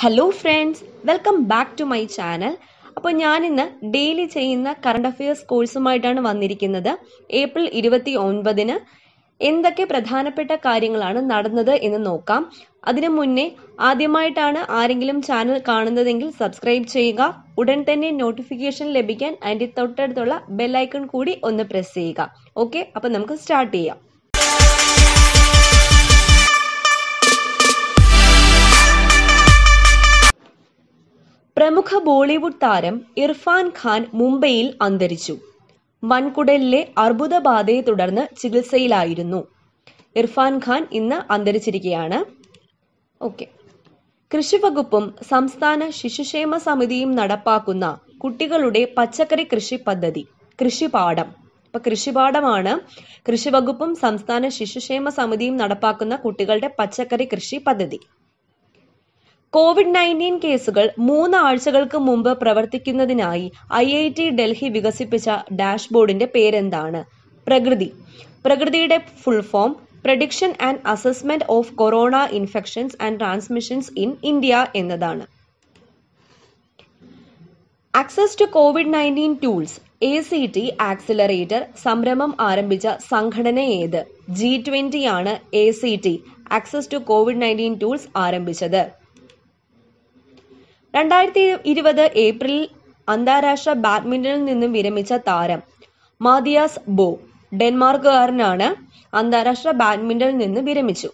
hello friends welcome back to my channel അപ്പോൾ ഞാനിന്ന് daily ചെയ്യുന്ന കറണ്ട് അഫയേഴ്സ് കോഴ്സുമായിട്ടാണ് വന്നിരിക്കുന്നത് ഏപ്രിൽ ഇരുപത്തി ഒൻപതിന് എന്തൊക്കെ പ്രധാനപ്പെട്ട കാര്യങ്ങളാണ് നടന്നത് എന്ന് നോക്കാം അതിനു മുന്നേ ആദ്യമായിട്ടാണ് ആരെങ്കിലും ചാനൽ കാണുന്നതെങ്കിൽ സബ്സ്ക്രൈബ് ചെയ്യുക ഉടൻ തന്നെ നോട്ടിഫിക്കേഷൻ ലഭിക്കാൻ അതിൻ്റെ തൊട്ടടുത്തുള്ള ബെല്ലൈക്കൺ കൂടി ഒന്ന് പ്രസ് ചെയ്യുക ഓക്കെ അപ്പം നമുക്ക് സ്റ്റാർട്ട് ചെയ്യാം പ്രമുഖ ബോളിവുഡ് താരം ഇർഫാൻ ഖാൻ മുംബൈയിൽ അന്തരിച്ചു വൻകുടലിലെ അർബുദബാധയെ തുടർന്ന് ചികിത്സയിലായിരുന്നു ഇർഫാൻ ഖാൻ ഇന്ന് അന്തരിച്ചിരിക്കുകയാണ് ഓക്കെ കൃഷിവകുപ്പും സംസ്ഥാന ശിശുക്ഷേമ സമിതിയും നടപ്പാക്കുന്ന കുട്ടികളുടെ പച്ചക്കറി കൃഷി പദ്ധതി കൃഷിപാഠം ഇപ്പൊ കൃഷിപാഠമാണ് കൃഷിവകുപ്പും സംസ്ഥാന ശിശുക്ഷേമ സമിതിയും നടപ്പാക്കുന്ന കുട്ടികളുടെ പച്ചക്കറി കൃഷി പദ്ധതി കോവിഡ് നയൻറ്റീൻ കേസുകൾ മൂന്ന് ആഴ്ചകൾക്ക് മുമ്പ് പ്രവർത്തിക്കുന്നതിനായി ഐ ഐ ടി ഡൽഹി വികസിപ്പിച്ച ഡാഷ്ബോർഡിന്റെ പേരെന്താണ് പ്രകൃതി പ്രകൃതിയുടെ full form prediction and assessment of corona infections and transmissions in India എന്നതാണ് access to COVID nineteen tools A C T accelerator സംരംഭം ആരംഭിച്ച സംഘടന ഏത് ജി ട്വന്റി ആണ് A C T access to COVID nineteen tools ആരംഭിച്ചത് രണ്ടായിരത്തി ഇരുപത് ഏപ്രിലിൽ അന്താരാഷ്ട്ര ബാഡ്മിന്റണിൽ നിന്നും വിരമിച്ച താരം മാതിയാസ് ബോ ഡെൻമാർക്കുകാരനാണ് അന്താരാഷ്ട്ര ബാഡ്മിന്റണിൽ നിന്ന് വിരമിച്ചു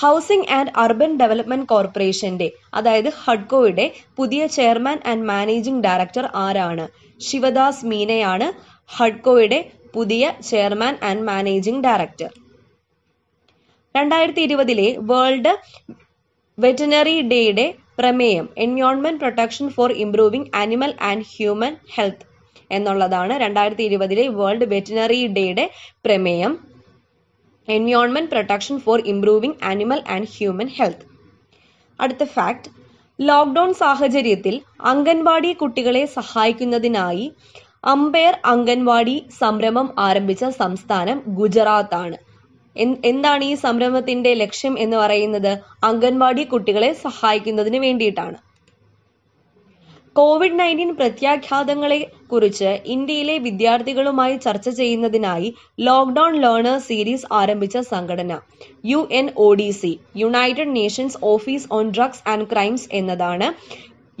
ഹൗസിംഗ് ആൻഡ് അർബൻ ഡെവലപ്മെന്റ് കോർപ്പറേഷന്റെ അതായത് ഹഡ്കോയുടെ പുതിയ ചെയർമാൻ ആൻഡ് മാനേജിംഗ് ഡയറക്ടർ ആരാണ് ശിവദാസ് മീനയാണ് ഹഡ്കോയുടെ പുതിയ ചെയർമാൻ ആൻഡ് മാനേജിംഗ് ഡയറക്ടർ രണ്ടായിരത്തി ഇരുപതിലെ വേൾഡ് വെറ്ററിനറി ഡേയുടെ പ്രമേയം environment protection for improving animal and human health എന്നുള്ളതാണ് രണ്ടായിരത്തി ഇരുപതിലെ വേൾഡ് വെറ്റിനറി ഡേയുടെ പ്രമേയം environment protection for improving animal and human health അടുത്ത ഫാക്ട് ലോക്ക്ഡൌൺ സാഹചര്യത്തിൽ അംഗൻവാടി കുട്ടികളെ സഹായിക്കുന്നതിനായി അമ്പയർ അംഗൻവാടി സംരംഭം ആരംഭിച്ച സംസ്ഥാനം ഗുജറാത്താണ് എന്താണ് ഈ സംരംഭത്തിന്റെ ലക്ഷ്യം എന്ന് പറയുന്നത് അംഗൻവാടി കുട്ടികളെ സഹായിക്കുന്നതിന് വേണ്ടിയിട്ടാണ് കോവിഡ് നയൻറ്റീൻ പ്രത്യാഘാതങ്ങളെ കുറിച്ച് ഇന്ത്യയിലെ വിദ്യാർത്ഥികളുമായി ചർച്ച ചെയ്യുന്നതിനായി ലോക്ക്ഡൌൺ ലേണേഴ്സ് സീരീസ് ആരംഭിച്ച സംഘടന U N O D C United Nations Office on Drugs and Crimes എന്നതാണ്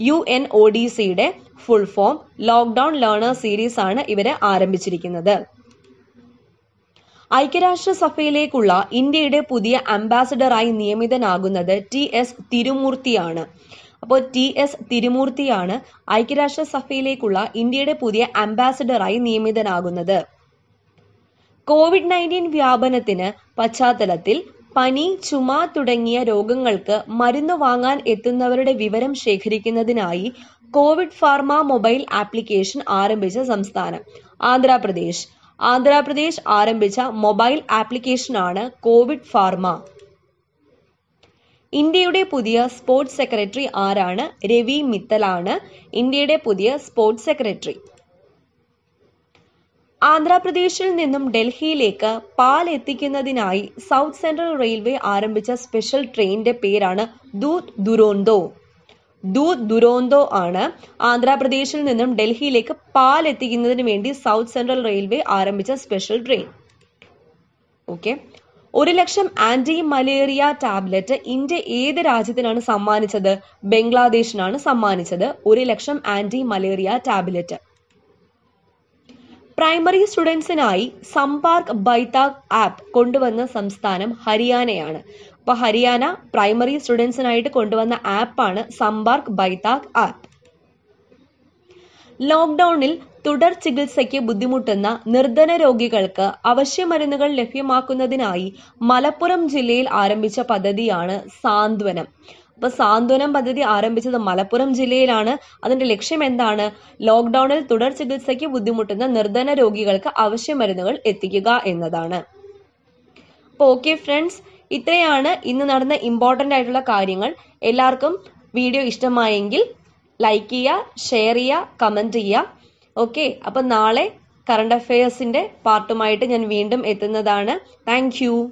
യു എൻ ഒ ഡി സിയുടെ full form lockdown learners series ആണ് ഇവരെ ആരംഭിച്ചിരിക്കുന്നത് ഐക്യരാഷ്ട്രസഭയിലേക്കുള്ള ഇന്ത്യയുടെ പുതിയ അംബാസഡറായി നിയമിതനാകുന്നത് ടി എസ് തിരുമൂർത്തിയാണ് അപ്പോൾ ടി എസ് തിരുമൂർത്തിയാണ് ഐക്യരാഷ്ട്രസഭയിലേക്കുള്ള ഇന്ത്യയുടെ പുതിയ അംബാസഡറായി നിയമിതനാകുന്നത് കോവിഡ് നയൻറ്റീൻ വ്യാപനത്തിന് പശ്ചാത്തലത്തിൽ പനി ചുമ തുടങ്ങിയ രോഗങ്ങൾക്ക് മരുന്ന് വാങ്ങാൻ എത്തുന്നവരുടെ വിവരം ശേഖരിക്കുന്നതിനായി കോവിഡ് ഫാർമ മൊബൈൽ ആപ്ലിക്കേഷൻ ആരംഭിച്ച സംസ്ഥാനം ആന്ധ്രാപ്രദേശ് ആന്ധ്രാപ്രദേശ് ആരംഭിച്ച മൊബൈൽ ആപ്ലിക്കേഷനാണ് കോവിഡ് ഫാർമ ഇന്ത്യയുടെ പുതിയ സ്പോർട്സ് സെക്രട്ടറി ആരാണ് രവി മിത്തലാണ് ഇന്ത്യയുടെ പുതിയ സ്പോർട്സ് സെക്രട്ടറി ആന്ധ്രാപ്രദേശിൽ നിന്നും ഡൽഹിയിലേക്ക് പാൽ എത്തിക്കുന്നതിനായി സൗത്ത് സെൻട്രൽ റെയിൽവേ ആരംഭിച്ച സ്പെഷ്യൽ ട്രെയിനിന്റെ പേരാണ് ദൂത് ദുരോന്തോ ദൂത് ദുരോന്തോ ആണ് ആന്ധ്രാപ്രദേശിൽ നിന്നും ഡൽഹിയിലേക്ക് പാൽ എത്തിക്കുന്നതിന് വേണ്ടി സൗത്ത് സെൻട്രൽ റെയിൽവേ ആരംഭിച്ച സ്പെഷ്യൽ ട്രെയിൻ ഓക്കെ ഒരു ലക്ഷം ആന്റി മലേറിയ ടാബ്ലറ്റ് ഇന്ത്യ ഏത് രാജ്യത്തിനാണ് സമ്മാനിച്ചത് ബംഗ്ലാദേശിനാണ് സമ്മാനിച്ചത് ഒരു ലക്ഷം ആന്റി മലേറിയ ടാബ്ലറ്റ് പ്രൈമറി സ്റ്റുഡൻസിനായി സമ്പാർക്ക് ബൈതാക് ആപ്പ് കൊണ്ടുവന്ന സംസ്ഥാനം ഹരിയാനയാണ് ഇപ്പോൾ ഹരിയാന പ്രൈമറി സ്റ്റുഡൻസിനായിട്ട് കൊണ്ടുവന്ന ആപ്പാണ് സമ്പാർക്ക് ബൈതാക് ആപ്പ് ലോക്ക്ഡൌണിൽ തുടർ ചികിത്സയ്ക്ക് ബുദ്ധിമുട്ടുന്ന നിർധന രോഗികൾക്ക് അവശ്യ മരുന്നുകൾ ലഭ്യമാക്കുന്നതിനായി മലപ്പുറം ജില്ലയിൽ ആരംഭിച്ച പദ്ധതിയാണ് സാന്ത്വനം അപ്പൊ സാന്ത്വനം പദ്ധതി ആരംഭിച്ചത് മലപ്പുറം ജില്ലയിലാണ് അതിന്റെ ലക്ഷ്യം എന്താണ് ലോക്ക്ഡൌണിൽ തുടർ ചികിത്സയ്ക്ക് ബുദ്ധിമുട്ടുന്ന നിർധന രോഗികൾക്ക് അവശ്യ മരുന്നുകൾ എത്തിക്കുക എന്നതാണ് അപ്പൊ ഓക്കെ ഫ്രണ്ട്സ് ഇത്രയാണ് ഇന്ന് നടന്ന ഇമ്പോർട്ടൻ്റ് ആയിട്ടുള്ള കാര്യങ്ങൾ എല്ലാവർക്കും വീഡിയോ ഇഷ്ടമായെങ്കിൽ ലൈക്ക് ചെയ്യുക ഷെയർ ചെയ്യുക കമൻറ്റ് ചെയ്യുക ഓക്കെ അപ്പം നാളെ കറണ്ട് അഫയേഴ്സിൻ്റെ പാർട്ടുമായിട്ട് ഞാൻ വീണ്ടും എത്തുന്നതാണ് താങ്ക്